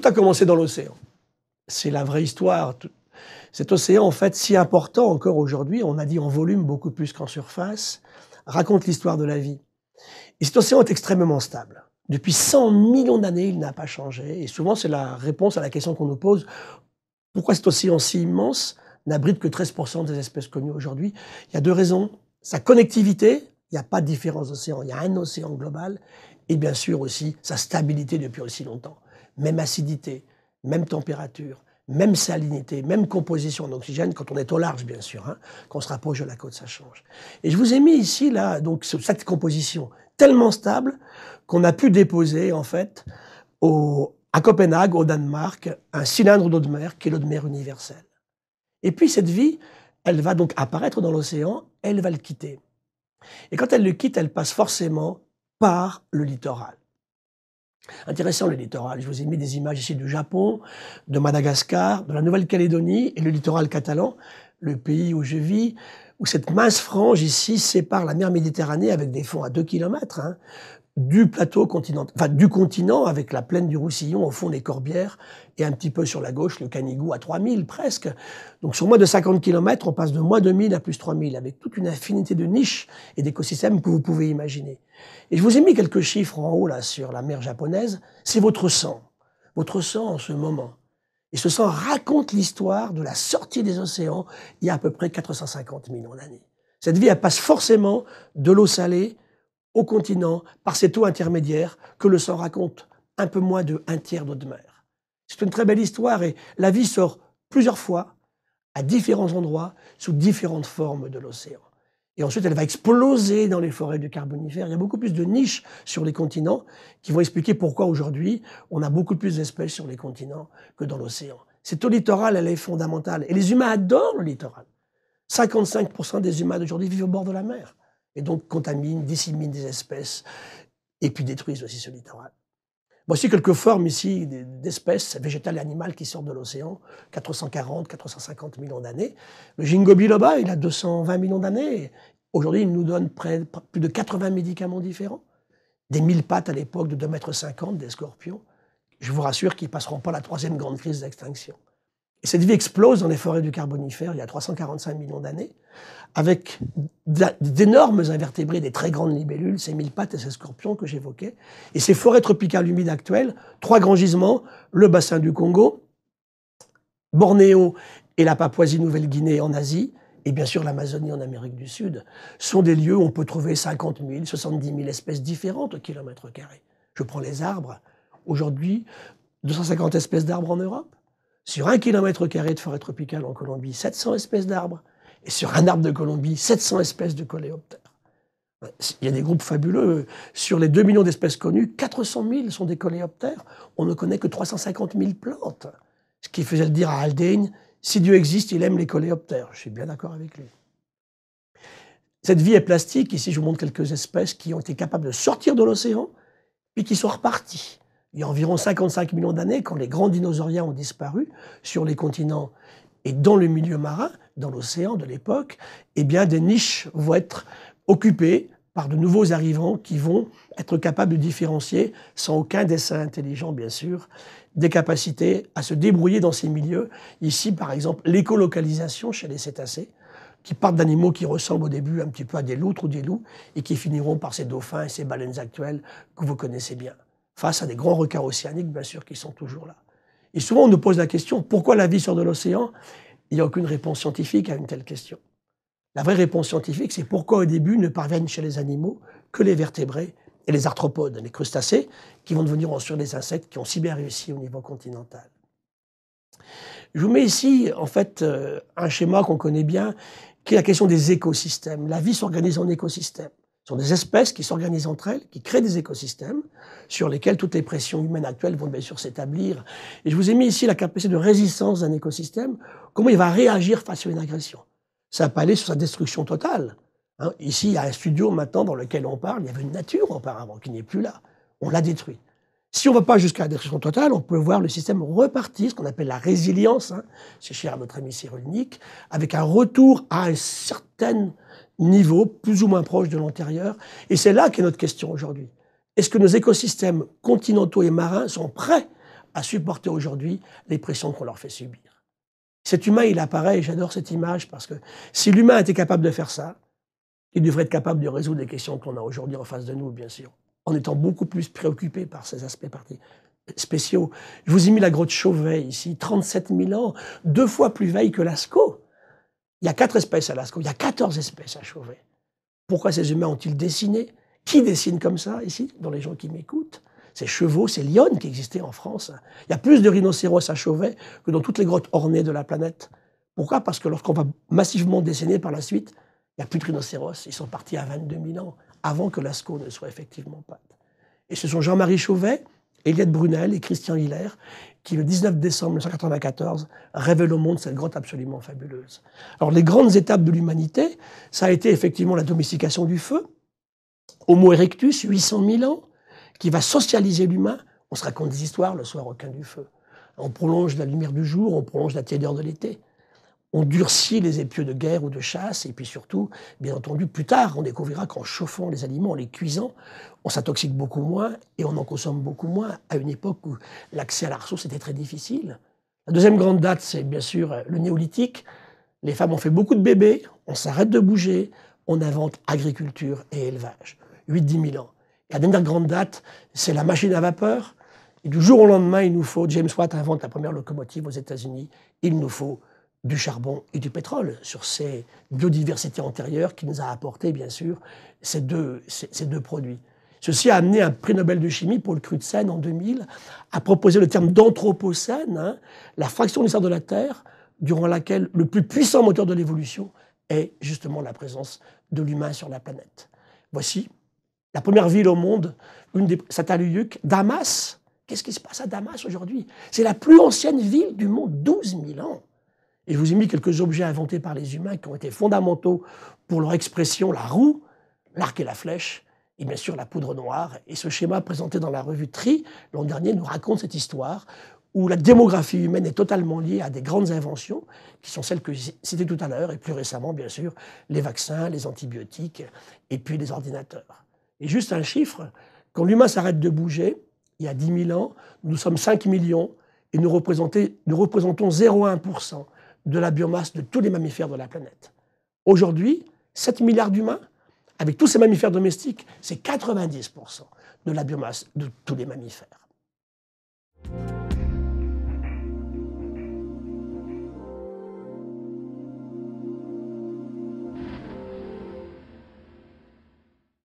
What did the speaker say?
Tout a commencé dans l'océan. C'est la vraie histoire. Cet océan, en fait, si important encore aujourd'hui, on a dit en volume beaucoup plus qu'en surface, raconte l'histoire de la vie. Et cet océan est extrêmement stable. Depuis 100 millions d'années, il n'a pas changé. Et souvent, c'est la réponse à la question qu'on nous pose. Pourquoi cet océan si immense n'abrite que 13% des espèces connues aujourd'hui Il y a deux raisons. Sa connectivité, il n'y a pas de différents océans. Il y a un océan global. Et bien sûr aussi, sa stabilité depuis aussi longtemps même acidité, même température, même salinité, même composition en oxygène. quand on est au large, bien sûr, hein, quand on se rapproche de la côte, ça change. Et je vous ai mis ici, là, donc, cette composition tellement stable qu'on a pu déposer, en fait, à Copenhague, au Danemark, un cylindre d'eau de mer, qui est l'eau de mer universelle. Et puis, cette vie, elle va donc apparaître dans l'océan, elle va le quitter. Et quand elle le quitte, elle passe forcément par le littoral. Intéressant le littoral. Je vous ai mis des images ici du Japon, de Madagascar, de la Nouvelle-Calédonie et le littoral catalan, le pays où je vis, où cette mince frange ici sépare la mer Méditerranée avec des fonds à 2 km du plateau continent, enfin du continent avec la plaine du Roussillon au fond des Corbières et un petit peu sur la gauche le Canigou à 3000 presque. Donc sur moins de 50 km, on passe de moins 2000 à plus 3000 avec toute une infinité de niches et d'écosystèmes que vous pouvez imaginer. Et je vous ai mis quelques chiffres en haut là sur la mer japonaise, c'est votre sang. Votre sang en ce moment. Et ce sang raconte l'histoire de la sortie des océans il y a à peu près 450 millions d'années. Cette vie, elle passe forcément de l'eau salée au continent, par cette eau intermédiaire que le sang raconte un peu moins de un tiers d'eau de mer. C'est une très belle histoire et la vie sort plusieurs fois à différents endroits, sous différentes formes de l'océan. Et ensuite, elle va exploser dans les forêts du Carbonifère. Il y a beaucoup plus de niches sur les continents qui vont expliquer pourquoi aujourd'hui, on a beaucoup plus d'espèces sur les continents que dans l'océan. Cette eau littorale, elle est fondamentale. Et les humains adorent le littoral. 55% des humains d'aujourd'hui vivent au bord de la mer et donc contaminent, disséminent des espèces et puis détruisent aussi ce littoral. Voici quelques formes ici d'espèces végétales et animales qui sortent de l'océan, 440, 450 millions d'années. Le Jingo biloba, il a 220 millions d'années. Aujourd'hui, il nous donne près, plus de 80 médicaments différents. Des mille pattes à l'époque de 2,50 mètres, des scorpions. Je vous rassure qu'ils ne passeront pas la troisième grande crise d'extinction cette vie explose dans les forêts du Carbonifère il y a 345 millions d'années, avec d'énormes invertébrés, des très grandes libellules, ces mille pattes et ces scorpions que j'évoquais. Et ces forêts tropicales humides actuelles, trois grands gisements, le bassin du Congo, Bornéo et la Papouasie-Nouvelle-Guinée en Asie, et bien sûr l'Amazonie en Amérique du Sud, sont des lieux où on peut trouver 50 000, 70 000 espèces différentes au kilomètre carré. Je prends les arbres. Aujourd'hui, 250 espèces d'arbres en Europe. Sur un kilomètre carré de forêt tropicale en Colombie, 700 espèces d'arbres. Et sur un arbre de Colombie, 700 espèces de coléoptères. Il y a des groupes fabuleux. Sur les 2 millions d'espèces connues, 400 000 sont des coléoptères. On ne connaît que 350 000 plantes. Ce qui faisait le dire à Haldane, si Dieu existe, il aime les coléoptères. Je suis bien d'accord avec lui. Cette vie est plastique. Ici, je vous montre quelques espèces qui ont été capables de sortir de l'océan, puis qui sont reparties il y a environ 55 millions d'années, quand les grands dinosauriens ont disparu sur les continents et dans le milieu marin, dans l'océan de l'époque, eh bien des niches vont être occupées par de nouveaux arrivants qui vont être capables de différencier, sans aucun dessin intelligent bien sûr, des capacités à se débrouiller dans ces milieux. Ici, par exemple, l'écolocalisation chez les cétacés, qui partent d'animaux qui ressemblent au début un petit peu à des loutres ou des loups, et qui finiront par ces dauphins et ces baleines actuelles que vous connaissez bien face à des grands requins océaniques, bien sûr, qui sont toujours là. Et souvent, on nous pose la question, pourquoi la vie sort de l'océan Il n'y a aucune réponse scientifique à une telle question. La vraie réponse scientifique, c'est pourquoi au début ne parviennent chez les animaux que les vertébrés et les arthropodes, les crustacés, qui vont devenir ensuite des insectes qui ont si bien réussi au niveau continental. Je vous mets ici, en fait, euh, un schéma qu'on connaît bien, qui est la question des écosystèmes. La vie s'organise en écosystèmes. Ce sont des espèces qui s'organisent entre elles, qui créent des écosystèmes sur lesquels toutes les pressions humaines actuelles vont bien sûr s'établir. Et je vous ai mis ici la capacité de résistance d'un écosystème, comment il va réagir face à une agression. Ça pas aller sur sa destruction totale. Hein. ici, il y a un studio maintenant dans lequel on parle, il y avait une nature auparavant qui n'est plus là. On l'a détruit. Si on ne va pas jusqu'à la destruction totale, on peut voir le système repartir, ce qu'on appelle la résilience, hein. c'est cher à notre ami Cyrulnik, avec un retour à une certaine niveau plus ou moins proche de l'antérieur. Et c'est là qu'est notre question aujourd'hui. Est-ce que nos écosystèmes continentaux et marins sont prêts à supporter aujourd'hui les pressions qu'on leur fait subir Cet humain, il apparaît, et j'adore cette image, parce que si l'humain était capable de faire ça, il devrait être capable de résoudre les questions qu'on a aujourd'hui en face de nous, bien sûr, en étant beaucoup plus préoccupé par ces aspects spéciaux. Je vous ai mis la grotte Chauvet ici, 37 000 ans, deux fois plus vieille que Lascaux. Il y a quatre espèces à Lascaux, il y a 14 espèces à Chauvet. Pourquoi ces humains ont-ils dessiné Qui dessine comme ça ici, dans les gens qui m'écoutent Ces chevaux, ces lions qui existaient en France. Il y a plus de rhinocéros à Chauvet que dans toutes les grottes ornées de la planète. Pourquoi Parce que lorsqu'on va massivement dessiner par la suite, il n'y a plus de rhinocéros. Ils sont partis à 22 000 ans, avant que Lascaux ne soit effectivement pas. Et ce sont Jean-Marie Chauvet, Eliette Brunel et Christian Hiller, qui le 19 décembre 1994 révèlent au monde cette grotte absolument fabuleuse. Alors les grandes étapes de l'humanité, ça a été effectivement la domestication du feu, Homo erectus, 800 000 ans, qui va socialiser l'humain. On se raconte des histoires le soir au coin du feu. On prolonge la lumière du jour, on prolonge la tiédeur de l'été on durcit les épieux de guerre ou de chasse, et puis surtout, bien entendu, plus tard, on découvrira qu'en chauffant les aliments, en les cuisant, on s'intoxique beaucoup moins et on en consomme beaucoup moins à une époque où l'accès à la ressource était très difficile. La deuxième grande date, c'est bien sûr euh, le néolithique. Les femmes ont fait beaucoup de bébés, on s'arrête de bouger, on invente agriculture et élevage. 8-10 000 ans. Et la dernière grande date, c'est la machine à vapeur. Et du jour au lendemain, il nous faut, James Watt invente la première locomotive aux États-Unis, il nous faut du charbon et du pétrole, sur ces biodiversités antérieures qui nous a apporté, bien sûr, ces deux, ces, deux produits. Ceci a amené un prix Nobel de chimie Paul Crutzen en 2000 à proposer le terme d'anthropocène, hein, la fraction du sein de la Terre durant laquelle le plus puissant moteur de l'évolution est justement la présence de l'humain sur la planète. Voici la première ville au monde, une des Sataluyuk, Damas. Qu'est-ce qui se passe à Damas aujourd'hui C'est la plus ancienne ville du monde, 12 000 ans. Et je vous ai mis quelques objets inventés par les humains qui ont été fondamentaux pour leur expression, la roue, l'arc et la flèche, et bien sûr la poudre noire. Et ce schéma présenté dans la revue Tri l'an dernier nous raconte cette histoire où la démographie humaine est totalement liée à des grandes inventions, qui sont celles que j'ai citées tout à l'heure, et plus récemment, bien sûr, les vaccins, les antibiotiques, et puis les ordinateurs. Et juste un chiffre, quand l'humain s'arrête de bouger, il y a 10 000 ans, nous sommes 5 millions, et nous, nous représentons 0,1% de la biomasse de tous les mammifères de la planète. Aujourd'hui, 7 milliards d'humains, avec tous ces mammifères domestiques, c'est 90% de la biomasse de tous les mammifères.